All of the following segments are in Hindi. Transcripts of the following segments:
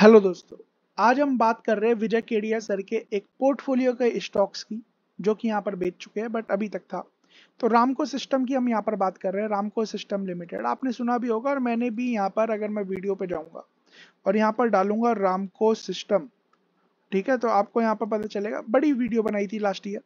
हेलो दोस्तों आज हम बात कर रहे हैं विजय केडिया सर के एक पोर्टफोलियो के स्टॉक्स की जो कि यहाँ पर बेच चुके हैं बट अभी तक था तो रामको सिस्टम की हम यहाँ पर बात कर रहे हैं रामको सिस्टम लिमिटेड आपने सुना भी होगा और मैंने भी यहाँ पर अगर मैं वीडियो पे जाऊँगा और यहाँ पर डालूंगा रामको सिस्टम ठीक है तो आपको यहाँ पर पता चलेगा बड़ी वीडियो बनाई थी लास्ट ईयर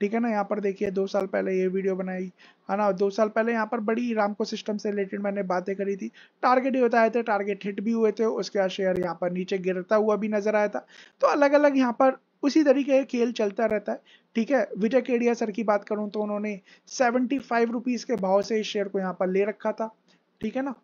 ठीक है ना यहाँ पर देखिए दो साल पहले ये वीडियो बनाई है ना दो साल पहले यहाँ पर बड़ी रामको सिस्टम से रिलेटेड मैंने बातें करी थी टारगेट ही होता थे टारगेट हिट भी हुए थे उसके बाद शेयर यहाँ पर नीचे गिरता हुआ भी नजर आया था तो अलग अलग यहाँ पर उसी तरीके का खेल चलता रहता है ठीक है विजय केडिया सर की बात करूँ तो उन्होंने सेवेंटी फाइव रुपीज के भाव से इस शेयर को यहाँ पर ले रखा था ठीक है ना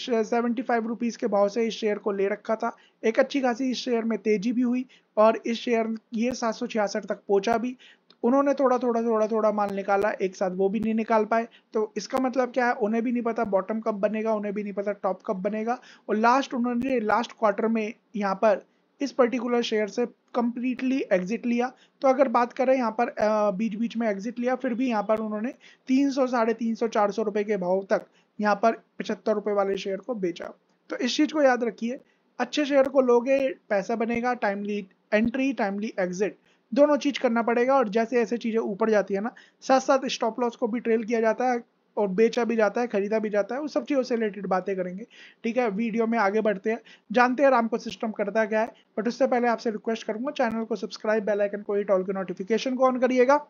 सेवेंटी फाइव रुपीज़ के भाव से इस शेयर को ले रखा था एक अच्छी खासी इस शेयर में तेजी भी हुई और इस शेयर ये सात सौ छियासठ तक पहुंचा भी उन्होंने थोड़ा थोड़ा थोड़ा थोड़ा माल निकाला एक साथ वो भी नहीं निकाल पाए तो इसका मतलब क्या है उन्हें भी नहीं पता बॉटम कब बनेगा उन्हें भी नहीं पता टॉप कब बनेगा और लास्ट उन्होंने लास्ट क्वार्टर में यहाँ पर इस पर्टिकुलर शेयर से कम्प्लीटली एग्जिट लिया तो अगर बात करें यहाँ पर बीच बीच में एग्जिट लिया फिर भी यहाँ पर उन्होंने तीन सौ साढ़े तीन सौ चार सौ रुपये के भाव तक यहाँ पर पचहत्तर रुपये वाले शेयर को बेचा तो इस चीज़ को याद रखिए अच्छे शेयर को लोगे पैसा बनेगा टाइमली एंट्री टाइमली एग्जिट दोनों चीज करना पड़ेगा और जैसे ऐसे चीज़ें ऊपर जाती है ना साथ साथ स्टॉप लॉस को भी ट्रेल किया जाता है और बेचा भी जाता है खरीदा भी जाता है उस सब चीज़ों से रिलेटेड बातें करेंगे ठीक है वीडियो में आगे बढ़ते हैं जानते हैं को सिस्टम करता क्या है बट उससे पहले आपसे रिक्वेस्ट करूंगा चैनल को सब्सक्राइब बेल आइकन को ही टॉल के नोटिफिकेशन को ऑन करिएगा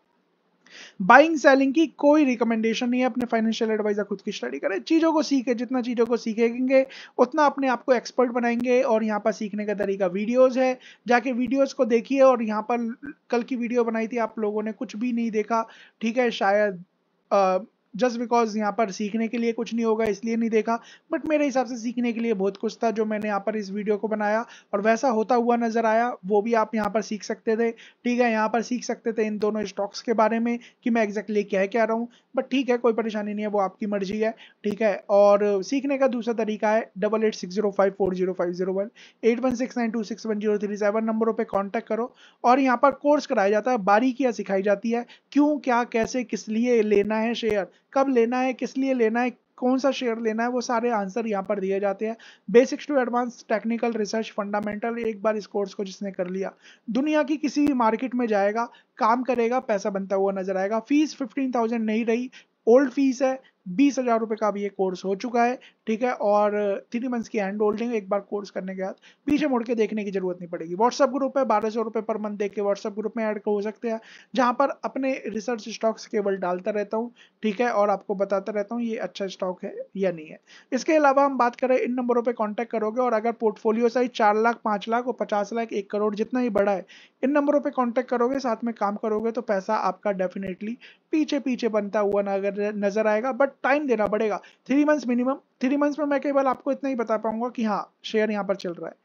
बाइंग सेलिंग की कोई रिकमेंडेशन नहीं है अपने फाइनेंशियल एडवाइजर खुद की स्टडी करें चीज़ों को सीखे जितना चीज़ों को सीखेंगे उतना अपने आप को एक्सपर्ट बनाएंगे और यहाँ पर सीखने का तरीका वीडियोस है जाके वीडियोस को देखिए और यहाँ पर कल की वीडियो बनाई थी आप लोगों ने कुछ भी नहीं देखा ठीक है शायद आ, जस्ट बिकॉज यहाँ पर सीखने के लिए कुछ नहीं होगा इसलिए नहीं देखा बट मेरे हिसाब से सीखने के लिए बहुत कुछ था जो मैंने यहाँ पर इस वीडियो को बनाया और वैसा होता हुआ नजर आया वो भी आप यहाँ पर सीख सकते थे ठीक है यहाँ पर सीख सकते थे इन दोनों स्टॉक्स के बारे में कि मैं एग्जैक्टली कह क्या रहा हूँ बट ठीक है कोई परेशानी नहीं है वो आपकी मर्जी है ठीक है और सीखने का दूसरा तरीका है double eight six zero five four zero five zero one eight one six nine two six one zero three seven नंबरों पर कॉन्टैक्ट करो और यहाँ पर कोर्स कराया जाता है बारीकियाँ सिखाई जाती है क्यों क्या कैसे किस लिए लेना है शेयर कब लेना है किस लिए लेना है कौन सा शेयर लेना है वो सारे आंसर यहाँ पर दिए जाते हैं basics to advance technical research fundamental एक बार इस कोर्स को जिसने कर लिया दुनिया की किसी भी मार्केट में जाएगा काम करेगा पैसा बनता हुआ नजर आएगा फीस फिफ्टीन थाउजेंड नहीं रही ओल्ड फीस है बीस हजार रुपये का भी ये कोर्स हो चुका है ठीक है और थ्री मंथ्स की हैंड होल्डिंग एक बार कोर्स करने के बाद पीछे मुड़ के देखने की जरूरत नहीं पड़ेगी व्हाट्सएप ग्रुप है बारह सौ रुपये पर मंथ देख के व्हाट्सएप ग्रुप में ऐड हो सकते हैं जहाँ पर अपने रिसर्च स्टॉक्स केवल डालता रहता हूँ ठीक है और आपको बताता रहता हूँ ये अच्छा स्टॉक है या नहीं है इसके अलावा हम बात करें इन नंबरों पर कॉन्टैक्ट करोगे और अगर पोर्टफोलियो साइज चार लाख पाँच लाख और पचास लाख एक करोड़ जितना ही बड़ा है इन नंबरों पर कॉन्टैक्ट करोगे साथ में काम करोगे तो पैसा आपका डेफिनेटली पीछे पीछे बनता हुआ नजर आएगा बट टाइम देना पड़ेगा three months minimum three months में मैं केवल आपको इतना ही बता पाऊंगा कि हाँ शेयर यहाँ पर चल रहा है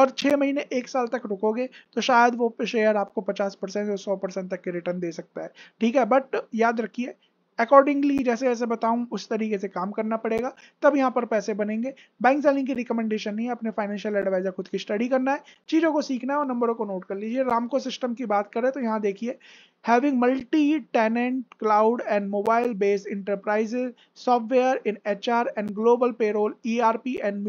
और छः महीने एक साल तक रुकोगे तो शायद वो शेयर आपको पचास परसेंट या सौ परसेंट तक के रिटर्न दे सकता है ठीक है बट याद रखिए अकॉर्डिंगली जैसे जैसे बताऊं उस तरीके से काम करना पड़ेगा तब यहाँ पर पैसे बनेंगे बैंक सेलिंग की रिकमेंडेशन नहीं है अपने फाइनेंशियल एडवाइजर खुद की स्टडी करना है चीजों को सीखना है और नंबरों को नोट कर लीजिए रामको सिस्टम की बात करें तो यहाँ देखिए having multi tenant cloud and mobile based enterprise software in H R and global payroll E R P and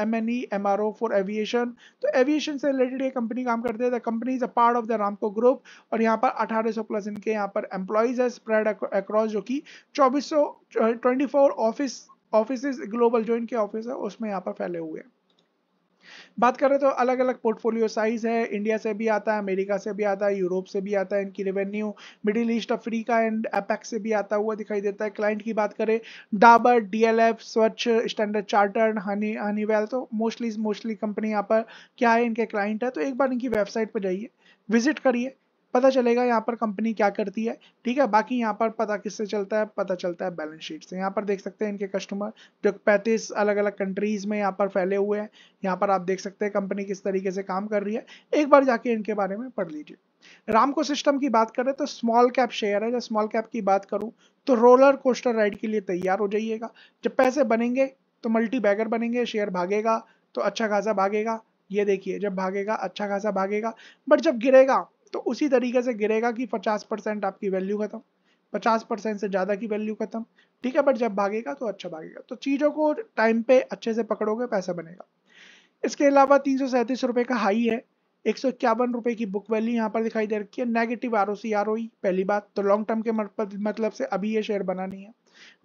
M N E M R O for aviation तो एविएशन से रिलेटेड ये कंपनी काम करते हैं the company is a part of the Ramco group और यहाँ पर अठारह सौ प्लस इनके यहाँ पर एम्प्लॉज है स्प्रेड अक्रॉस जो कि चौबीस सौ twenty four office office global जो इनके ऑफिस है उसमें यहाँ पर फैले हुए हैं बात करें तो अलग अलग पोर्टफोलियो साइज है इंडिया से भी आता है अमेरिका से भी आता है यूरोप से भी आता है इनकी revenue middle east Africa and apex से भी आता हुआ दिखाई देता है क्लाइंट की बात करें डाबर डीएलएफ स्वच्छ स्टैंडर्ड चार्टर हनी हनीवेल तो मोस्टली मोस्टली कंपनी यहाँ पर क्या है इनके क्लाइंट है तो एक बार इनकी वेबसाइट पर जाइए विजिट करिए पता चलेगा यहाँ पर कंपनी क्या करती है ठीक है बाकी यहाँ पर पता किससे चलता है पता चलता है बैलेंस शीट से यहाँ पर देख सकते हैं इनके कस्टमर जो पैंतीस अलग अलग कंट्रीज में यहाँ पर फैले हुए हैं यहाँ पर आप देख सकते हैं कंपनी किस तरीके से काम कर रही है एक बार जाके इनके बारे में पढ़ लीजिए रामको सिस्टम की बात करें तो स्मॉल कैप शेयर है जब स्मॉल कैप की बात करूँ तो रोलर कोस्टर राइड के लिए तैयार हो जाइएगा जब पैसे बनेंगे तो मल्टी बैगर बनेंगे शेयर भागेगा तो अच्छा खासा भागेगा ये देखिए जब भागेगा अच्छा खासा भागेगा बट जब गिरेगा तो उसी तरीके से गिरेगा कि 50 परसेंट आपकी वैल्यू खत्म 50 परसेंट से ज़्यादा की वैल्यू खत्म ठीक है बट जब भागेगा तो अच्छा भागेगा तो चीज़ों को टाइम पे अच्छे से पकड़ोगे पैसा बनेगा इसके अलावा तीन सौ का हाई है एक सौ इक्यावन रुपये की बुक वैल्यू यहाँ पर दिखाई दे रखी है negative R O C R O पहली बात तो लॉन्ग टर्म के मतलब, मतलब से अभी ये शेयर बना नहीं है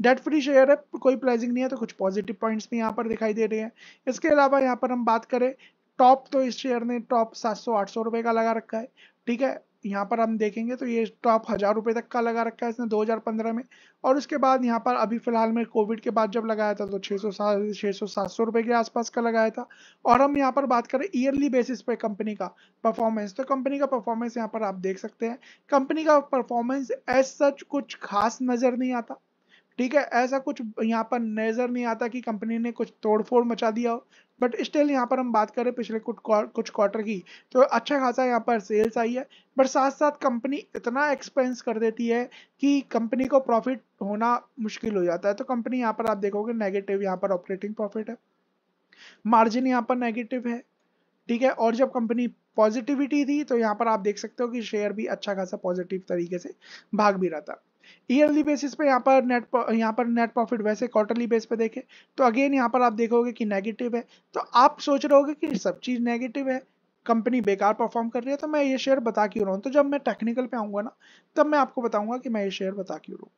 डेट फ्री शेयर है कोई प्राइसिंग नहीं है तो कुछ पॉजिटिव पॉइंट्स भी यहाँ पर दिखाई दे रहे हैं इसके अलावा यहाँ पर हम बात करें टॉप तो इस शेयर ने टॉप सात सौ आठ सौ रुपये का लगा रखा है ठीक है यहाँ पर हम देखेंगे तो ये टॉप हज़ार रुपये तक का लगा रखा है इसने 2015 में और उसके बाद यहाँ पर अभी फ़िलहाल में कोविड के बाद जब लगाया था तो 600 सात छः सौ सात सौ रुपये के आसपास का लगाया था और हम यहाँ पर बात करें ईयरली बेसिस पे कंपनी का परफॉर्मेंस तो कंपनी का परफॉर्मेंस यहाँ पर आप देख सकते हैं कंपनी का परफॉर्मेंस एज सच कुछ खास नज़र नहीं आता ठीक है ऐसा कुछ यहाँ पर नज़र नहीं आता कि कंपनी ने कुछ तोड़फोड़ मचा दिया हो बट स्टिल यहाँ पर हम बात करें पिछले कुछ कुछ क्वार्टर की तो अच्छा खासा यहाँ पर सेल्स आई है बट साथ साथ कंपनी इतना एक्सपेंस कर देती है कि कंपनी को प्रॉफिट होना मुश्किल हो जाता है तो कंपनी यहाँ पर आप देखोगे नेगेटिव यहाँ पर ऑपरेटिंग प्रॉफिट है मार्जिन यहाँ पर नेगेटिव है ठीक है और जब कंपनी पॉजिटिविटी थी तो यहाँ पर आप देख सकते हो कि शेयर भी अच्छा खासा पॉजिटिव तरीके से भाग भी रहा था ईयरली बेसिस पे यहाँ पर नेट यहाँ पर नेट प्रॉफिट वैसे क्वार्टरली बेस पे देखें तो अगेन यहाँ पर आप देखोगे कि नेगेटिव है तो आप सोच रहे होगे कि सब चीज़ नेगेटिव है कंपनी बेकार परफॉर्म कर रही है तो मैं ये शेयर बता क्यों रहा हूँ तो जब मैं टेक्निकल पे आऊँगा ना तब मैं आपको बताऊँगा कि मैं ये शेयर बता क्यों रहा हूँ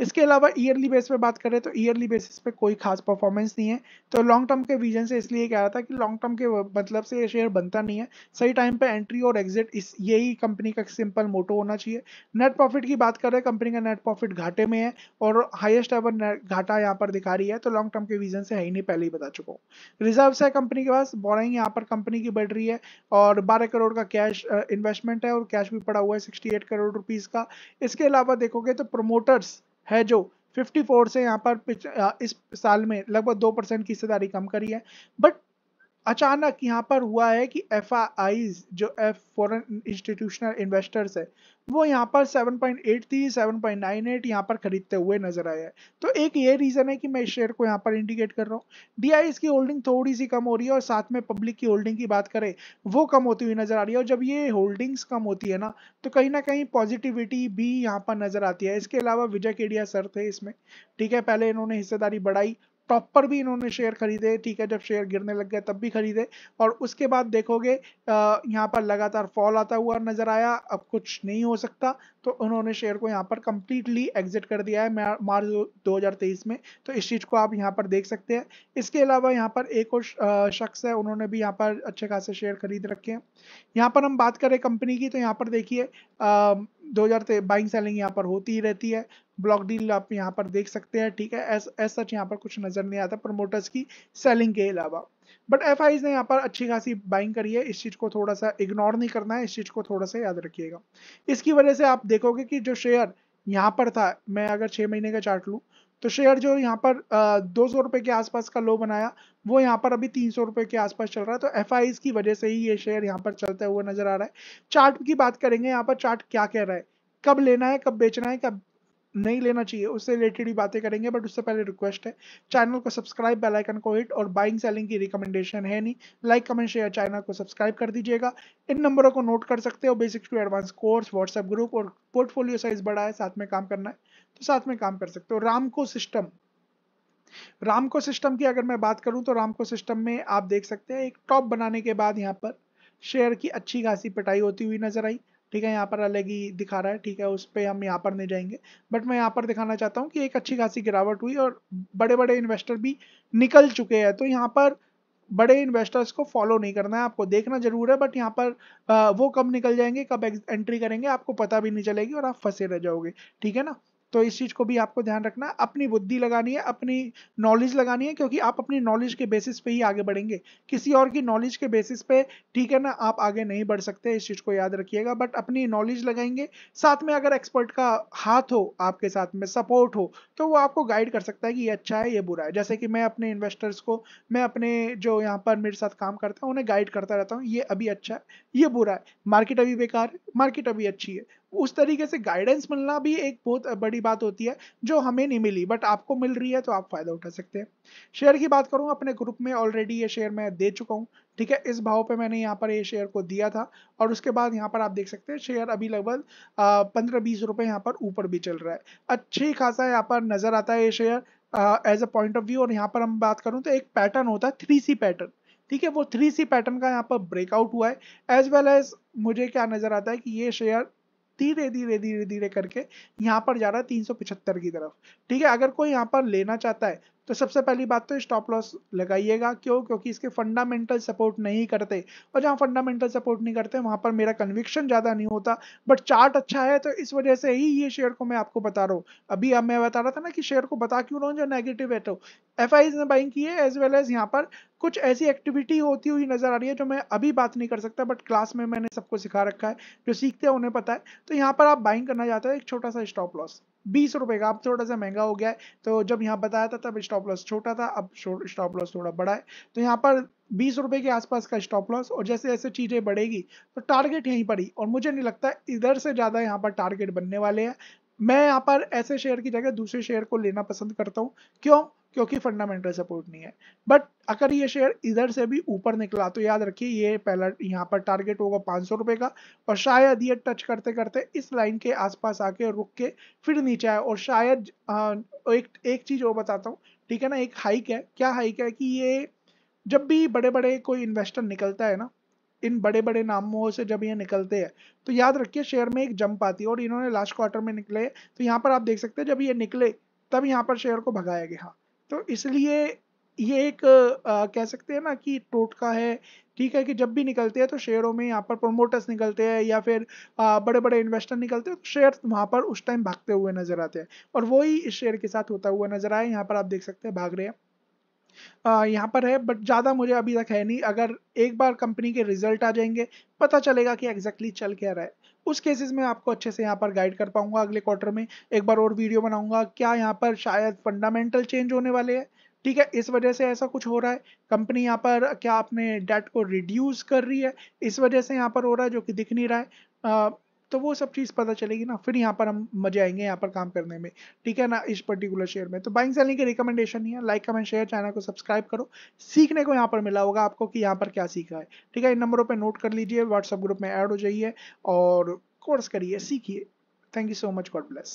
इसके अलावा ईयरली बेस पे बात करें तो ईयरली बेसिस पे कोई खास परफॉर्मेंस नहीं है तो लॉन्ग टर्म के विजन से इसलिए कह रहा था कि लॉन्ग टर्म के मतलब से ये शेयर बनता नहीं है सही टाइम पे एंट्री और एग्जिट इस यही कंपनी का सिंपल मोटो होना चाहिए नेट प्रॉफिट की बात करें कंपनी का नेट प्रॉफिट घाटे में है और हाइएस्ट एवर घाटा यहाँ पर दिखा रही है तो लॉन्ग टर्म के विजन से है ही नहीं पहले ही बता चुका हूँ रिजर्व है कंपनी के पास बोराइंग यहाँ पर कंपनी की बढ़ रही है और बारह करोड़ का कैश इन्वेस्टमेंट है और कैश भी पड़ा हुआ है सिक्सटी करोड़ रुपीज़ का इसके अलावा देखोगे तो प्रोमोटर्स है जो 54 से यहाँ पर इस साल में लगभग दो परसेंट की हिस्सेदारी कम करी है बट अचानक यहाँ पर हुआ है कि एफ जो एफ फॉरन इंस्टीट्यूशनल इन्वेस्टर्स है वो यहाँ पर 7.8 थी 7.98 यहाँ पर खरीदते हुए नजर आया है तो एक ये रीज़न है कि मैं इस शेयर को यहाँ पर इंडिकेट कर रहा हूँ डी की होल्डिंग थोड़ी सी कम हो रही है और साथ में पब्लिक की होल्डिंग की बात करें वो कम होती हुई नजर आ रही है और जब ये होल्डिंग्स कम होती है ना तो कहीं ना कहीं पॉजिटिविटी भी यहाँ पर नजर आती है इसके अलावा विजय केडिया सर थे इसमें ठीक है पहले इन्होंने हिस्सेदारी बढ़ाई टॉप पर भी इन्होंने शेयर खरीदे ठीक है जब शेयर गिरने लग गए तब भी खरीदे और उसके बाद देखोगे यहाँ पर लगातार फॉल आता हुआ नजर आया अब कुछ नहीं हो सकता तो उन्होंने शेयर को यहाँ पर कंप्लीटली एग्जिट कर दिया है मार्च 2023 में तो इस चीज़ को आप यहाँ पर देख सकते हैं इसके अलावा यहाँ पर एक और शख्स है उन्होंने भी यहाँ पर अच्छे खासे शेयर खरीद रखे हैं यहाँ पर हम बात करें कंपनी की तो यहाँ पर देखिए दो हज़ार बाइंग सेलिंग यहाँ पर होती ही रहती है ब्लॉक डील आप यहाँ पर देख सकते हैं ठीक है एस एस सच यहाँ पर कुछ नज़र नहीं आता प्रमोटर्स की सेलिंग के अलावा बट एफ ने यहाँ पर अच्छी खासी बाइंग करी है इस चीज़ को थोड़ा सा इग्नोर नहीं करना है इस चीज़ को थोड़ा सा याद रखिएगा इसकी वजह से आप देखोगे कि जो शेयर यहाँ पर था मैं अगर छह महीने का चार्ट लू तो शेयर जो यहाँ पर दो सौ रुपये के आसपास का लो बनाया वो यहाँ पर अभी तीन सौ रुपये के आसपास चल रहा है तो एफ की वजह से ही ये शेयर यहाँ पर चलता हुआ नजर आ रहा है चार्ट की बात करेंगे यहाँ पर चार्ट क्या कह रहा है कब लेना है कब बेचना है कब नहीं लेना चाहिए उससे रिलेटेड ही बातें करेंगे बट उससे पहले रिक्वेस्ट है चैनल को सब्सक्राइब बेल आइकन को हिट और बाइंग सेलिंग की रिकमेंडेशन है नहीं लाइक कमेंट शेयर चैनल को सब्सक्राइब कर दीजिएगा इन नंबरों को नोट कर सकते हो basics to advance course WhatsApp group और पोर्टफोलियो साइज बढ़ा है साथ में काम करना है तो साथ में काम कर सकते हो रामको सिस्टम रामको सिस्टम की अगर मैं बात करूं तो रामको सिस्टम में आप देख सकते हैं एक टॉप बनाने के बाद यहाँ पर शेयर की अच्छी खासी पिटाई होती हुई नजर आई ठीक है यहाँ पर अलग ही दिखा रहा है ठीक है उस पर हम यहाँ पर नहीं जाएंगे बट मैं यहाँ पर दिखाना चाहता हूँ कि एक अच्छी खासी गिरावट हुई और बड़े बड़े इन्वेस्टर भी निकल चुके हैं तो यहाँ पर बड़े इन्वेस्टर्स को फॉलो नहीं करना है आपको देखना जरूर है बट यहाँ पर वो कब निकल जाएंगे कब एंट्री करेंगे आपको पता भी नहीं चलेगी और आप फंसे रह जाओगे ठीक है ना तो इस चीज़ को भी आपको ध्यान रखना अपनी बुद्धि लगानी है अपनी नॉलेज लगानी है क्योंकि आप अपनी नॉलेज के बेसिस पे ही आगे बढ़ेंगे किसी और की नॉलेज के बेसिस पे ठीक है ना आप आगे नहीं बढ़ सकते इस चीज़ को याद रखिएगा बट अपनी नॉलेज लगाएंगे साथ में अगर एक्सपर्ट का हाथ हो आपके साथ में सपोर्ट हो तो वो आपको गाइड कर सकता है कि ये अच्छा है ये बुरा है जैसे कि मैं अपने इन्वेस्टर्स को मैं अपने जो यहाँ पर मेरे साथ काम करता हूँ उन्हें गाइड करता रहता हूँ ये अभी अच्छा है ये बुरा है मार्केट अभी बेकार है मार्केट अभी अच्छी है उस तरीके से गाइडेंस मिलना भी एक बहुत बड़ी बात होती है जो हमें नहीं मिली बट आपको मिल रही है तो आप फ़ायदा उठा सकते हैं शेयर की बात करूँ अपने ग्रुप में ऑलरेडी ये शेयर मैं दे चुका हूँ ठीक है इस भाव पे मैंने यहाँ पर ये शेयर को दिया था और उसके बाद यहाँ पर आप देख सकते हैं शेयर अभी लगभग पंद्रह बीस रुपए यहाँ पर ऊपर भी चल रहा है अच्छी खासा यहाँ पर नज़र आता है ये share as a point of view और यहाँ पर हम बात करूँ तो एक पैटर्न होता है थ्री सी पैटर्न ठीक है वो थ्री सी पैटर्न का यहाँ पर ब्रेकआउट हुआ है एज वेल एज मुझे क्या नज़र आता है कि ये शेयर धीरे धीरे धीरे धीरे करके यहाँ पर जा रहा है तीन की तरफ ठीक है अगर कोई यहाँ पर लेना चाहता है तो सबसे पहली बात तो स्टॉप लॉस लगाइएगा क्यों क्योंकि इसके फंडामेंटल सपोर्ट नहीं करते और जहाँ फंडामेंटल सपोर्ट नहीं करते वहाँ पर मेरा कन्विक्शन ज़्यादा नहीं होता बट चार्ट अच्छा है तो इस वजह से ही ये शेयर को मैं आपको बता रहा हूँ अभी अब मैं बता रहा था ना कि शेयर को बता क्यों रहा हूँ जो नेगेटिव है तो एफ ने बाइंग की है एज वेल एज यहाँ पर कुछ ऐसी एक्टिविटी होती हुई नज़र आ रही है जो मैं अभी बात नहीं कर सकता बट क्लास में मैंने सबको सिखा रखा है जो सीखते हैं उन्हें पता है तो यहाँ पर आप बाइंग करना चाहते हो एक छोटा सा स्टॉप लॉस बीस रुपए का अब थोड़ा सा महंगा हो गया है तो जब यहाँ बताया था तब स्टॉप लॉस छोटा था अब स्टॉप लॉस थोड़ा बड़ा है तो यहाँ पर बीस रुपए के आसपास का स्टॉप लॉस और जैसे जैसे चीज़ें बढ़ेगी तो टारगेट यहीं पर ही और मुझे नहीं लगता इधर से ज़्यादा यहाँ पर टारगेट बनने वाले हैं मैं यहाँ पर ऐसे शेयर की जगह दूसरे शेयर को लेना पसंद करता हूँ क्यों क्योंकि फंडामेंटल सपोर्ट नहीं है बट अगर ये शेयर इधर से भी ऊपर निकला तो याद रखिए ये पहला यहाँ पर टारगेट होगा पाँच सौ रुपए का और शायद ये टच करते करते इस लाइन के आसपास आके रुक के फिर नीचे आए और शायद एक एक चीज़ और बताता हूँ ठीक है ना एक हाइक है क्या हाइक है कि ये जब भी बड़े बड़े कोई इन्वेस्टर निकलता है ना इन बड़े बड़े नामों से जब ये निकलते हैं तो याद रखिए शेयर में एक जंप आती है और इन्होंने लास्ट क्वार्टर में निकले तो यहाँ पर आप देख सकते हैं जब ये निकले तब यहाँ पर शेयर को भगाया गया तो इसलिए ये एक आ, कह सकते हैं ना कि टोटका है ठीक है कि जब भी निकलते हैं तो शेयरों में यहाँ पर प्रोमोटर्स निकलते हैं या फिर आ, बड़े बड़े इन्वेस्टर निकलते हैं तो शेयर वहाँ पर उस टाइम भागते हुए नजर आते हैं और वही इस शेयर के साथ होता हुआ नजर आया यहाँ पर आप देख सकते हैं भाग रहे हैं यहाँ पर है बट ज़्यादा मुझे अभी तक है नहीं अगर एक बार कंपनी के रिजल्ट आ जाएंगे पता चलेगा कि एग्जैक्टली exactly चल क्या रहा है उस केसेस में आपको अच्छे से यहाँ पर गाइड कर पाऊंगा अगले क्वार्टर में एक बार और वीडियो बनाऊंगा क्या यहाँ पर शायद फंडामेंटल चेंज होने वाले हैं ठीक है इस वजह से ऐसा कुछ हो रहा है कंपनी यहाँ पर क्या अपने डेट को रिड्यूस कर रही है इस वजह से यहाँ पर हो रहा है जो कि दिख नहीं रहा है तो वो सब चीज़ पता चलेगी ना फिर यहाँ पर हम मजे आएंगे यहाँ पर काम करने में ठीक है ना इस पर्टिकुलर शेयर में तो बाइंग सेलिंग की रिकमेंडेशन नहीं है लाइक कमेंट शेयर चैनल को सब्सक्राइब करो सीखने को यहाँ पर मिला होगा आपको कि यहाँ पर क्या सीखा है ठीक है इन नंबरों पर नोट कर लीजिए व्हाट्सअप ग्रुप में ऐड हो जाइए और कोर्स करिए सीखिए thank you so much God bless